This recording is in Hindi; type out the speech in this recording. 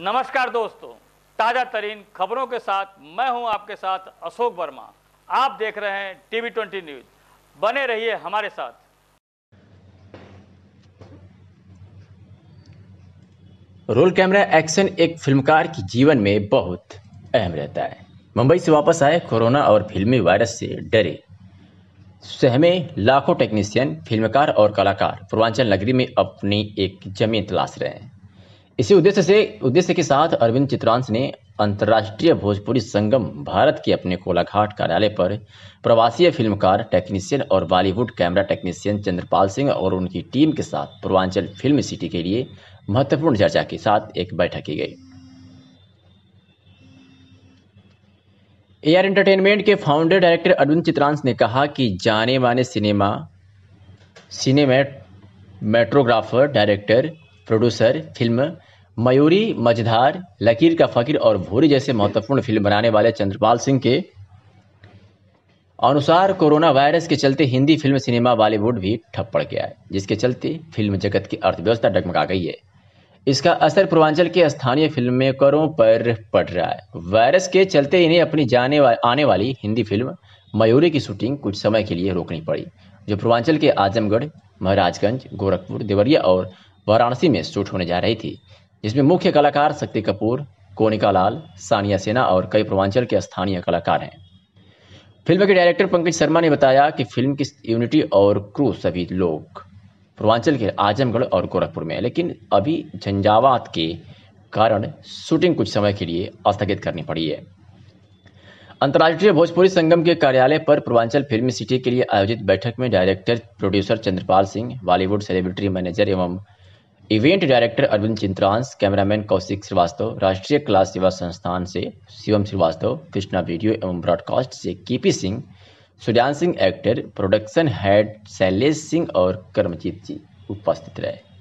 नमस्कार दोस्तों ताज़ा तरीन खबरों के साथ मैं हूं आपके साथ अशोक वर्मा आप देख रहे हैं टीवी ट्वेंटी न्यूज बने रहिए हमारे साथ रोल कैमरा एक्शन एक फिल्मकार की जीवन में बहुत अहम रहता है मुंबई से वापस आए कोरोना और फिल्मी वायरस से डरे सहमे लाखों टेक्नीशियन फिल्मकार और कलाकार पूर्वांचल नगरी में अपनी एक जमीन तलाश रहे हैं इसी उद्देश्य से उद्देश्य के साथ अरविंद चित्रांश ने अंतर्राष्ट्रीय भोजपुरी संगम भारत के अपने कोलाघाट कार्यालय पर प्रवासी फिल्मकार टेक्नीशियन और बॉलीवुड कैमरा टेक्नीशियन चंद्रपाल सिंह और उनकी टीम के साथ पूर्वांचल फिल्म सिटी के लिए महत्वपूर्ण चर्चा के साथ एक बैठक की गई एयर एंटरटेनमेंट के फाउंडर डायरेक्टर अरविंद चित्रांश ने कहा कि जाने माने सिनेमा सिनेमेट मेट्रोग्राफर director producer film Mayuri Majhdhar Lakeer का फकीर और भूरी जैसे महत्वपूर्ण फिल्म बनाने वाले चंद्रपाल सिंह के अनुसार कोरोना वायरस के चलते हिंदी फिल्म सिनेमा बॉलीवुड भी ठप पड़ गया है जिसके चलते फिल्म जगत की अर्थव्यवस्था डगमगा गई है इसका असर पूर्वांचल के स्थानीय फिल्म मेकरों पर पड़ रहा है वायरस के चलते इन्हें अपनी जाने वा, आने वाली हिंदी फिल्म मयूरी की शूटिंग कुछ समय के लिए रोकनी पड़ी जो पूर्वांचल के आजमगढ़ महाराजगंज गोरखपुर देवरिया और वाराणसी में शूट होने जा रही थी जिसमें मुख्य कलाकार शक्ति कपूर कोनिका लाल सानिया सेना और कई पूर्वांचल के स्थानीय कलाकार हैं फिल्म के डायरेक्टर पंकज शर्मा ने बताया कि फिल्म की यूनिटी और क्रू सभी लोग पूर्वांचल के आजमगढ़ और गोरखपुर में लेकिन अभी झंझावात के कारण शूटिंग कुछ समय के लिए स्थगित करनी पड़ी है अंतर्राष्ट्रीय भोजपुरी संगम के कार्यालय पर पूर्वांचल फिल्म सिटी के लिए आयोजित बैठक में director producer Chandrapal Singh Bollywood celebrity manager एवं event director Arvind Chitransh cameraman Kaushik Shrivastava Rashtriya Kala Seva Sansthan से शिवम श्रीवास्तव कृष्णा वीडियो एवं ब्रॉडकास्ट से KP Singh Sujan Singh actor production head Shailesh Singh और कर्मजीत जी उपस्थित रहे